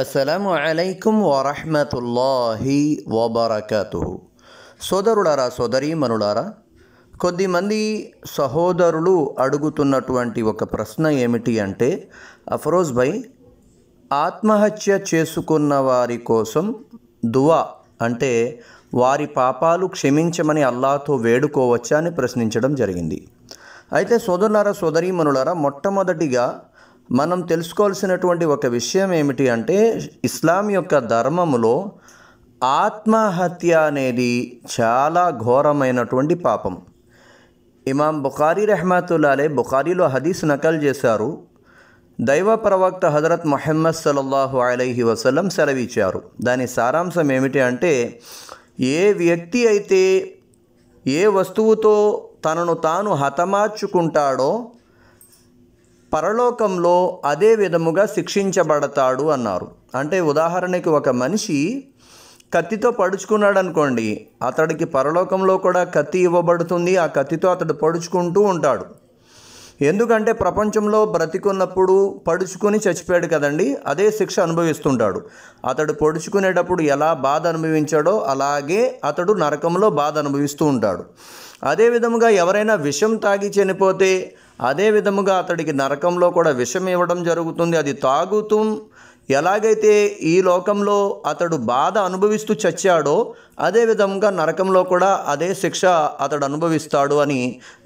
అస్సలం అలైకుం వరహమతుల్లాహి వబర్కతు సోదరులారా సోదరీమనులారా కొద్దిమంది సహోదరులు అడుగుతున్నటువంటి ఒక ప్రశ్న ఏమిటి అంటే అఫరోజ్ భై ఆత్మహత్య చేసుకున్న వారి కోసం దువా అంటే వారి పాపాలు క్షమించమని అల్లాతో వేడుకోవచ్చా అని ప్రశ్నించడం జరిగింది అయితే సోదరులారా సోదరీమనులారా మొట్టమొదటిగా మనం తెలుసుకోవాల్సినటువంటి ఒక విషయం ఏమిటి అంటే ఇస్లాం యొక్క ధర్మములో ఆత్మహత్య అనేది చాలా ఘోరమైనటువంటి పాపం ఇమాం బుఖారీ రెహమాతుల్లాలే బుఖారీలో హదీస్ నకల్ చేశారు దైవ ప్రవక్త హజరత్ మొహమ్మద్ సలల్లాహు అలహి వసలం సెలవిచ్చారు దాని సారాంశం ఏమిటి అంటే ఏ వ్యక్తి అయితే ఏ వస్తువుతో తనను తాను హతమార్చుకుంటాడో పరలోకంలో అదే విధముగా శిక్షించబడతాడు అన్నారు అంటే ఉదాహరణకి ఒక మనిషి కత్తితో పడుచుకున్నాడు అనుకోండి అతడికి పరలోకంలో కూడా కత్తి ఇవ్వబడుతుంది ఆ కత్తితో అతడు పడుచుకుంటూ ఉంటాడు ఎందుకంటే ప్రపంచంలో బ్రతికున్నప్పుడు పడుచుకొని చచ్చిపోయాడు కదండి అదే శిక్ష అనుభవిస్తుంటాడు అతడు పొడుచుకునేటప్పుడు ఎలా బాధ అనుభవించాడో అలాగే అతడు నరకంలో బాధ అనుభవిస్తూ ఉంటాడు అదే విధముగా ఎవరైనా విషం తాగి చనిపోతే అదే విధముగా అతడికి నరకంలో కూడా విషం ఇవ్వడం జరుగుతుంది అది తాగుతూ ఎలాగైతే ఈ లోకంలో అతడు బాధ అనుభవిస్తూ చచ్చాడో అదే విధంగా నరకంలో కూడా అదే శిక్ష అతడు అనుభవిస్తాడు అని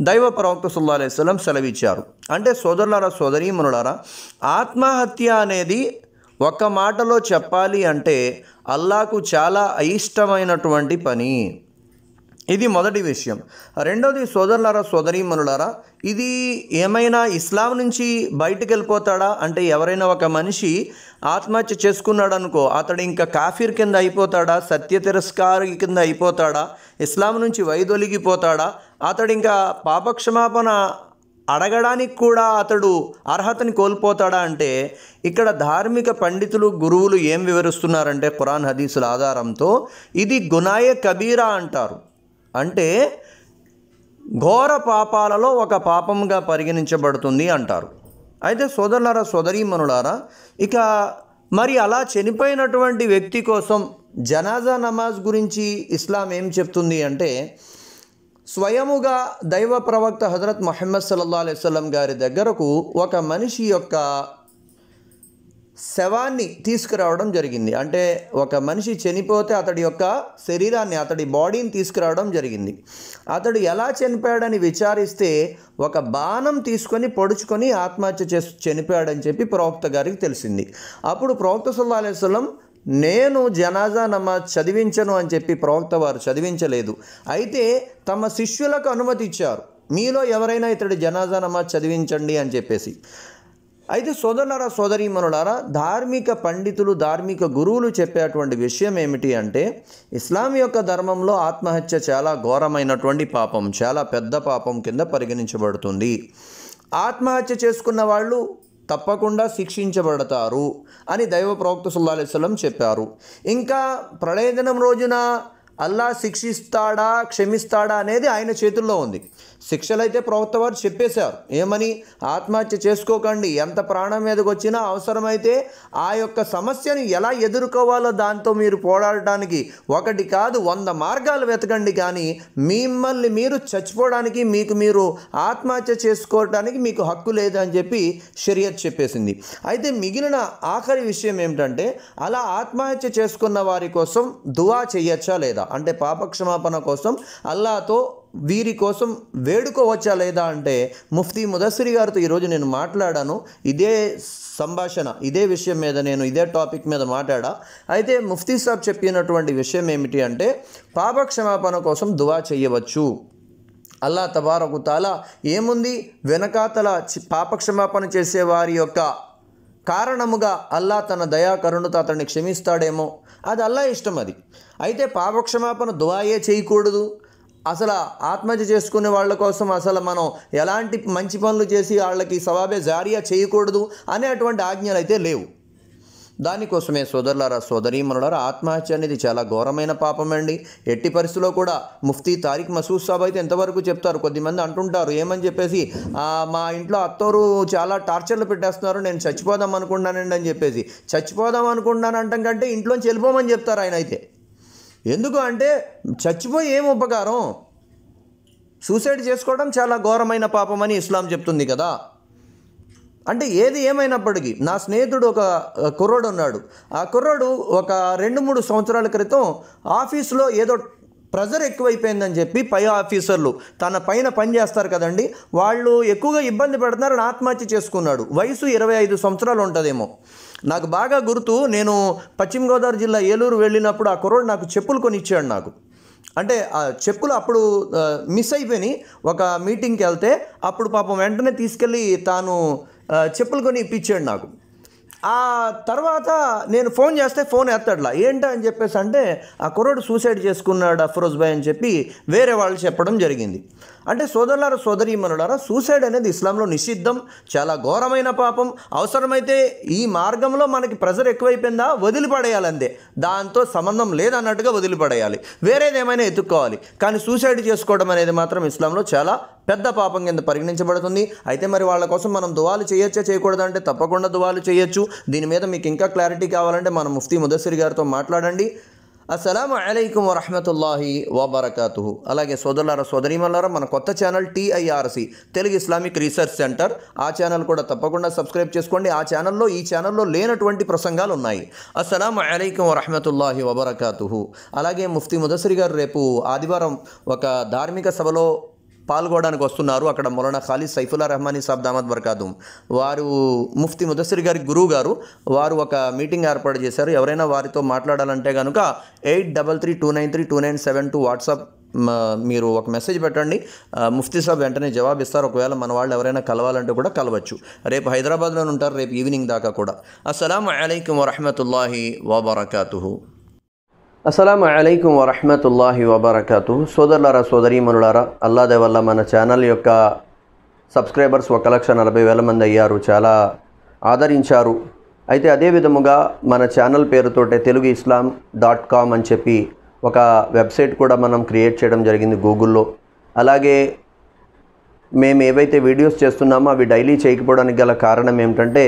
దైవ ప్రవక్త సుల్లా అలైస్లం సెలవిచ్చారు అంటే సోదరులారా సోదరీ మునులారా ఆత్మహత్య అనేది ఒక మాటలో చెప్పాలి అంటే అల్లాకు చాలా అయిష్టమైనటువంటి పని ఇది మొదటి విషయం రెండవది సోదరులారా సోదరీమనులారా ఇది ఏమైనా ఇస్లాం నుంచి బయటకు వెళ్ళిపోతాడా అంటే ఎవరైనా ఒక మనిషి ఆత్మహత్య చేసుకున్నాడు అనుకో అతడు ఇంకా కాఫీర్ కింద అయిపోతాడా సత్య తిరస్కారి కింద అయిపోతాడా ఇస్లాం నుంచి వైదొలిగిపోతాడా అతడు ఇంకా పాపక్షమాపణ అడగడానికి కూడా అతడు అర్హతని కోల్పోతాడా అంటే ఇక్కడ ధార్మిక పండితులు గురువులు ఏం వివరిస్తున్నారంటే ఖురాన్ హదీసుల ఆధారంతో ఇది గునాయ కబీరా అంటారు అంటే ఘోర పాపాలలో ఒక పాపంగా పరిగణించబడుతుంది అంటారు అయితే సోదరులారా సోదరీమనులారా ఇక మరి అలా చనిపోయినటువంటి వ్యక్తి కోసం జనాజా నమాజ్ గురించి ఇస్లాం ఏం చెప్తుంది అంటే స్వయముగా దైవ ప్రవక్త హజరత్ మహమ్మద్ సల్లల్లా అలైస్లం గారి దగ్గరకు ఒక మనిషి యొక్క శవాన్ని తీసుకురావడం జరిగింది అంటే ఒక మనిషి చనిపోతే అతడి యొక్క శరీరాన్ని అతడి బాడీని తీసుకురావడం జరిగింది అతడు ఎలా చనిపోయాడని విచారిస్తే ఒక బాణం తీసుకొని పొడుచుకొని ఆత్మహత్య చేసి చనిపోయాడని చెప్పి ప్రవక్త గారికి తెలిసింది అప్పుడు ప్రవక్త సుల్లా అలైస్లం నేను జనాజా నమాజ్ చదివించను అని చెప్పి ప్రవక్త వారు చదివించలేదు అయితే తమ శిష్యులకు అనుమతి ఇచ్చారు మీలో ఎవరైనా ఇతడి జనాజా నమాజ్ చదివించండి అని చెప్పేసి అయితే సోదరులారా సోదరీమనులారా ధార్మిక పండితులు ధార్మిక గురువులు చెప్పేటువంటి విషయం ఏమిటి అంటే ఇస్లాం యొక్క ధర్మంలో ఆత్మహత్య చాలా ఘోరమైనటువంటి పాపం చాలా పెద్ద పాపం కింద పరిగణించబడుతుంది ఆత్మహత్య చేసుకున్న వాళ్ళు తప్పకుండా శిక్షించబడతారు అని దైవ ప్రవక్త సుల్లా చెప్పారు ఇంకా ప్రళయదినం రోజున అల్లా శిక్షిస్తాడా క్షమిస్తాడా అనేది ఆయన చేతుల్లో ఉంది శిక్షలు అయితే ప్రభుత్వ వారు చెప్పేశారు ఏమని ఆత్మహత్య చేసుకోకండి ఎంత ప్రాణం మీదకి వచ్చినా అవసరమైతే ఆ యొక్క సమస్యను ఎలా ఎదుర్కోవాలో దాంతో మీరు పోరాడటానికి ఒకటి కాదు వంద మార్గాలు వెతకండి కానీ మిమ్మల్ని మీరు చచ్చిపోవడానికి మీకు మీరు ఆత్మహత్య చేసుకోవడానికి మీకు హక్కు లేదు అని చెప్పి షరియత్ చెప్పేసింది అయితే మిగిలిన ఆఖరి విషయం ఏమిటంటే అలా ఆత్మహత్య చేసుకున్న వారి కోసం దువా చేయొచ్చా లేదా అంటే పాపక్షమాపణ కోసం అల్లాతో వీరి కోసం వేడుకోవచ్చా లేదా అంటే ముఫ్తీ ముదస్సిరి గారితో ఈరోజు నేను మాట్లాడాను ఇదే సంభాషణ ఇదే విషయం మీద నేను ఇదే టాపిక్ మీద మాట్లాడా అయితే ముఫ్తీ సాబ్ చెప్పినటువంటి విషయం ఏమిటి అంటే పాపక్షమాపణ కోసం దువా చేయవచ్చు అల్లా తాలా ఏముంది వెనకాతల పాపక్షమాపణ చేసే వారి యొక్క కారణముగా అల్లా తన దయాకరుణతో అతన్ని క్షమిస్తాడేమో అది అల్లా ఇష్టం అది అయితే పాపక్షమాపణ దువాయే చేయకూడదు అసలు ఆత్మహత్య చేసుకునే వాళ్ళ కోసం అసలు మనం ఎలాంటి మంచి పనులు చేసి వాళ్ళకి సవాబే జారియా చేయకూడదు అనేటువంటి ఆజ్ఞలు అయితే లేవు దానికోసమే సోదరులారా సోదరీ మనులారా ఆత్మహత్య అనేది చాలా ఘోరమైన పాపం అండి ఎట్టి పరిస్థితిలో కూడా ముఫ్తీ తారిక్ మసూద్ సాబ్ అయితే ఎంతవరకు చెప్తారు కొద్దిమంది అంటుంటారు ఏమని చెప్పేసి మా ఇంట్లో అత్తోరు చాలా టార్చర్లు పెట్టేస్తున్నారు నేను చచ్చిపోదాం అనుకుంటున్నానండి అని చెప్పేసి చచ్చిపోదాం అనుకుంటున్నాను అంటాం కంటే ఇంట్లోంచి వెళ్ళిపోమని చెప్తారు ఆయన అయితే ఎందుకు అంటే చచ్చిపోయి ఏం ఉపకారం సూసైడ్ చేసుకోవడం చాలా ఘోరమైన పాపమని ఇస్లాం చెప్తుంది కదా అంటే ఏది ఏమైనప్పటికీ నా స్నేహితుడు ఒక కుర్రోడు ఉన్నాడు ఆ కుర్రోడు ఒక రెండు మూడు సంవత్సరాల క్రితం ఆఫీస్లో ఏదో ప్రెజర్ ఎక్కువైపోయిందని చెప్పి పై ఆఫీసర్లు తన పైన పనిచేస్తారు కదండి వాళ్ళు ఎక్కువగా ఇబ్బంది పెడుతున్నారని ఆత్మహత్య చేసుకున్నాడు వయసు ఇరవై ఐదు సంవత్సరాలు ఉంటుందేమో నాకు బాగా గుర్తు నేను పశ్చిమ గోదావరి జిల్లా ఏలూరు వెళ్ళినప్పుడు ఆ కుర్రోడు నాకు చెప్పులు కొనిచ్చాడు నాకు అంటే ఆ చెప్పులు అప్పుడు మిస్ అయిపోయినాయి ఒక మీటింగ్కి వెళ్తే అప్పుడు పాపం వెంటనే తీసుకెళ్ళి తాను చెప్పులు కొని ఇప్పించాడు నాకు ఆ తర్వాత నేను ఫోన్ చేస్తే ఫోన్ ఎత్తాడులా ఏంట అని చెప్పేసి అంటే ఆ కుర్రోడు సూసైడ్ చేసుకున్నాడు అఫరోజ్ భాయ్ అని చెప్పి వేరే వాళ్ళు చెప్పడం జరిగింది అంటే సోదరులారా సోదరీమనులారా సూసైడ్ అనేది ఇస్లాంలో నిషిద్ధం చాలా ఘోరమైన పాపం అవసరమైతే ఈ మార్గంలో మనకి ప్రెజర్ ఎక్కువైపోయిందా వదిలిపడేయాలందే దాంతో సంబంధం లేదన్నట్టుగా వదిలిపడేయాలి వేరేది ఏమైనా ఎత్తుక్కోవాలి కానీ సూసైడ్ చేసుకోవడం అనేది మాత్రం ఇస్లాంలో చాలా పెద్ద పాపం కింద పరిగణించబడుతుంది అయితే మరి వాళ్ళ కోసం మనం దువాలు చేయొచ్చా చేయకూడదు అంటే తప్పకుండా దువాలు చేయొచ్చు దీని మీద మీకు ఇంకా క్లారిటీ కావాలంటే మనం ముఫ్తీ ముదస్సిర్ గారితో మాట్లాడండి అస్సలం అలైకుం వరహమతుల్లాహి వబర్కాతు అలాగే సోదరులార సోదరీమల్లారా మన కొత్త channel TIRC Telugu Islamic research center ఆ ఛానల్ కూడా తప్పకుండా సబ్స్క్రైబ్ చేసుకోండి ఆ ఛానల్లో ఈ ఛానల్లో లేనటువంటి ప్రసంగాలు ఉన్నాయి అస్సలం అలైకుం వరహమతుల్లాహి వబర్కాతు అలాగే ముఫ్తీ ముదస్రి గారు రేపు ఆదివారం ఒక ధార్మిక సభలో పాల్గొనడానికి వస్తున్నారు అక్కడ మొలనా ఖాళీ సైఫుల్లా రహమానీ సాబ్ దామద్ బర్కాదు వారు ముఫ్తి ముదస్సిరి గారి గురువు గారు వారు ఒక మీటింగ్ ఏర్పాటు చేశారు ఎవరైనా వారితో మాట్లాడాలంటే కనుక eight double three two nine three two nine seven two WhatsApp మీరు ఒక మెసేజ్ పెట్టండి ముఫ్తీ సాబ్ వెంటనే జవాబు ఇస్తారు ఒకవేళ మన వాళ్ళు ఎవరైనా కలవాలంటే కూడా కలవచ్చు రేపు హైదరాబాద్లోనే ఉంటారు రేపు ఈవినింగ్ దాకా కూడా అస్సలం అయికం వరహమతుల్లాహి వబర్కూ అస్సలం అయికు వరహమతుల్లాహి వబర్కతు సోదరులారా మనులారా అల్లాదే వల్ల మన ఛానల్ యొక్క సబ్స్క్రైబర్స్ ఒక లక్ష నలభై వేల మంది అయ్యారు చాలా ఆదరించారు అయితే అదే విధముగా మన ఛానల్ పేరుతోటే తెలుగు ఇస్లాం డాట్ కామ్ అని చెప్పి ఒక వెబ్సైట్ కూడా మనం క్రియేట్ చేయడం జరిగింది గూగుల్లో అలాగే మేము ఏవైతే వీడియోస్ చేస్తున్నామో అవి డైలీ చేయకపోవడానికి గల కారణం ఏమిటంటే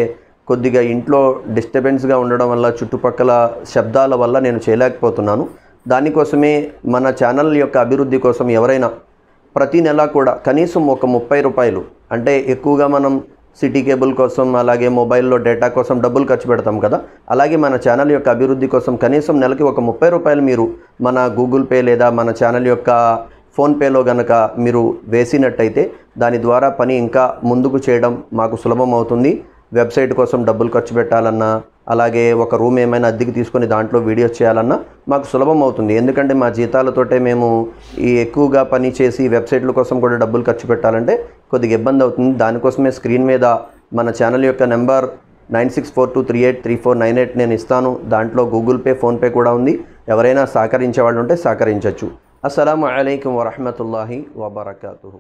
కొద్దిగా ఇంట్లో డిస్టర్బెన్స్గా ఉండడం వల్ల చుట్టుపక్కల శబ్దాల వల్ల నేను చేయలేకపోతున్నాను దానికోసమే మన ఛానల్ యొక్క అభివృద్ధి కోసం ఎవరైనా ప్రతి నెల కూడా కనీసం ఒక ముప్పై రూపాయలు అంటే ఎక్కువగా మనం సిటీ కేబుల్ కోసం అలాగే మొబైల్లో డేటా కోసం డబ్బులు ఖర్చు పెడతాం కదా అలాగే మన ఛానల్ యొక్క అభివృద్ధి కోసం కనీసం నెలకి ఒక ముప్పై రూపాయలు మీరు మన గూగుల్ పే లేదా మన ఛానల్ యొక్క ఫోన్పేలో గనక మీరు వేసినట్టయితే దాని ద్వారా పని ఇంకా ముందుకు చేయడం మాకు సులభం అవుతుంది వెబ్సైట్ కోసం డబ్బులు ఖర్చు పెట్టాలన్నా అలాగే ఒక రూమ్ ఏమైనా అద్దెకి తీసుకొని దాంట్లో వీడియోస్ చేయాలన్నా మాకు సులభం అవుతుంది ఎందుకంటే మా జీతాలతోటే మేము ఈ ఎక్కువగా పని చేసి వెబ్సైట్ల కోసం కూడా డబ్బులు ఖర్చు పెట్టాలంటే కొద్దిగా ఇబ్బంది అవుతుంది దానికోసమే స్క్రీన్ మీద మన ఛానల్ యొక్క number nine six four two three eight three four nine eight నేను ఇస్తాను దాంట్లో గూగుల్ పే ఫోన్పే కూడా ఉంది ఎవరైనా సహకరించే వాళ్ళు ఉంటే సహకరించవచ్చు అస్సలం అయికం వరహమతుల్లాహి వబర్కూ